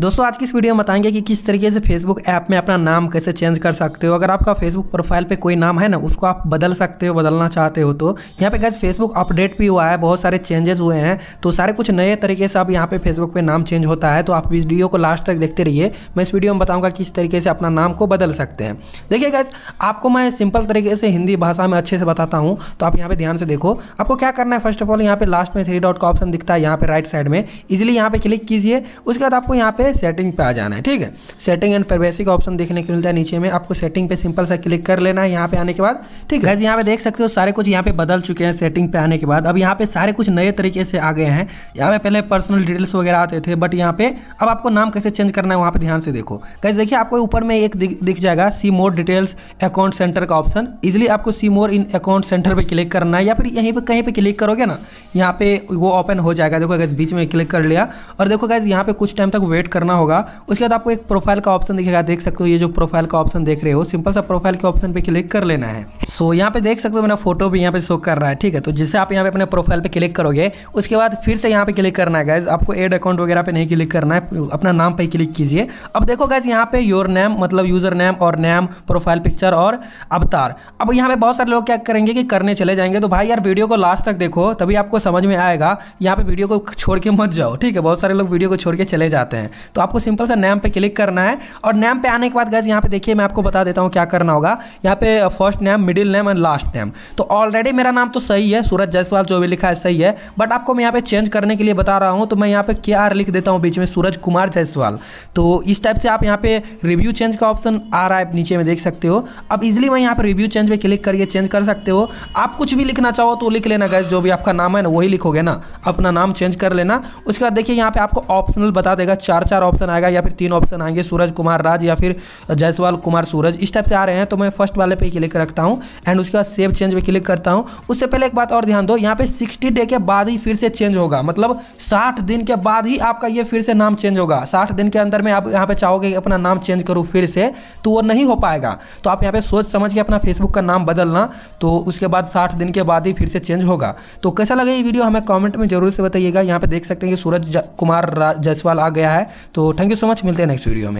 दोस्तों आज की इस वीडियो में बताएंगे कि किस तरीके से फेसबुक ऐप में अपना नाम कैसे चेंज कर सकते हो अगर आपका फेसबुक प्रोफाइल पे कोई नाम है ना उसको आप बदल सकते हो बदलना चाहते हो तो यहाँ पे गैस फेसबुक अपडेट भी हुआ है बहुत सारे चेंजेस हुए हैं तो सारे कुछ नए तरीके से अब यहाँ पे फेसबुक पर नाम चेंज होता है तो आप वीडियो को लास्ट तक देखते रहिए मैं इस वीडियो में बताऊँगा किस तरीके से अपना नाम को बदल सकते हैं देखिए गैस आपको मैं सिंपल तरीके से हिंदी भाषा में अच्छे से बताता हूँ तो आप यहाँ पर ध्यान से देखो आपको क्या करना है फर्स्ट ऑफ ऑल यहाँ पे लास्ट में थ्री डॉट का ऑप्शन दिखता है यहाँ पर राइट साइड में इजिली यहाँ पे क्लिक कीजिए उसके बाद आपको यहाँ पर पे सेटिंग पे आ जाना है ठीक है सेटिंग एंड प्राइवेसी का ऑप्शन देखने को मिलता है नीचे में आपको सेटिंग पे सिंपल सा क्लिक कर लेना है यहाँ पे आने के बाद ठीक है यहाँ पे देख सकते हो सारे कुछ यहाँ पे बदल चुके हैं सेटिंग पे आने के बाद अब यहाँ पे सारे कुछ नए तरीके से आ गए हैं यहाँ पे पहले पर्सनल डिटेल्स वगैरह आते थे बट यहाँ पे अब आपको नाम कैसे चेंज करना है वहाँ पे ध्यान से देखो कैसे देखिए आपको ऊपर में एक दिख जाएगा see more details account centre का ऑप्शन इजिली आपको see more in account centre पर क्लिक करना है या फिर यहीं पर कहीं पर क्लिक करोगे ना यहाँ पे वो ओपन हो जाएगा देखो गैस बीच में क्लिक कर लिया और देखो गैस यहाँ पे कुछ टाइम तक वेट करना होगा उसके बाद आपको एक प्रोफाइल का ऑप्शन दिखेगा देख सकते हो ये जो प्रोफाइल का ऑप्शन देख रहे हो सिंपल सा प्रोफाइल के ऑप्शन पर क्लिक कर लेना है सो यहाँ पे देख सकते हो मेरा फोटो भी यहाँ पे शो कर रहा है ठीक है तो जिससे आप यहाँ पे अपने प्रोफाइल पे क्लिक करोगे उसके बाद फिर से यहाँ पे क्लिक करना है गाइज आपको एड अकाउंट वगैरह पे नहीं क्लिक करना है अपना नाम पे क्लिक कीजिए अब देखो गाइज यहाँ पे योर नेम मतलब यूजर नेम और नेम प्रोफाइल पिक्चर और अवतार अब यहाँ पे बहुत सारे लोग क्या करेंगे कि करने चले जाएंगे तो भाई यार वीडियो को लास्ट तक देखो तभी आपको समझ में आएगा यहाँ पे वीडियो को छोड़ के मत जाओ ठीक है बहुत सारे लोग वीडियो को छोड़ के चले जाते हैं तो आपको सिंपल सा नैम पे क्लिक करना है और नैम पे आने के बाद गैस यहाँ पे देखिए मैं आपको बता देता हूँ क्या करना होगा यहाँ पे first name middle name and last name तो ऑलरेडी मेरा नाम तो सही है सूरज जायसवाल जो भी लिखा है सही है बट आपको मैं यहाँ पे चेंज करने के लिए बता रहा हूँ तो मैं यहाँ पे के लिख देता हूँ बीच में सूरज कुमार जायसवाल तो इस टाइप से आप यहाँ पे रिव्यू चेंज का ऑप्शन आ रहा है नीचे में देख सकते हो अब इजिली मैं यहाँ पे रिव्यू चेंज पे क्लिक करके चेंज कर सकते हो आप कुछ भी लिखना चाहो तो लिख लेना गैस जो भी आपका नाम है ना वही लिखोगे ना अपना नाम चेंज कर लेना उसके बाद देखिए यहाँ पे आपको ऑप्शनल बता देगा चार चार चार ऑप्शन आएगा या फिर तीन ऑप्शन आएंगे सूरज कुमार राज या फिर जायसवाल कुमार सूरज इस टाइप से आ रहे हैं तो मैं फर्स्ट वाले पे क्लिक रखता हूँ एंड उसके बाद सेव चेंज पे क्लिक करता हूँ उससे पहले एक बात और ध्यान दो यहाँ पे सिक्सटी डे के बाद ही फिर से चेंज होगा मतलब साठ दिन के बाद ही आपका ये फिर से नाम चेंज होगा साठ दिन के अंदर में आप यहाँ पे चाहोगे अपना नाम चेंज करूँ फिर से तो वो नहीं हो पाएगा तो आप यहाँ पे सोच समझ के अपना फेसबुक का नाम बदलना तो उसके बाद साठ दिन के बाद ही फिर से चेंज होगा तो कैसा लगे ये वीडियो हमें कॉमेंट में जरूर से बताइएगा यहाँ पे देख सकते हैं कि सूरज कुमार जायसवाल आ गया है तो थैंक यू सो मच मिलते हैं नेक्स्ट वीडियो में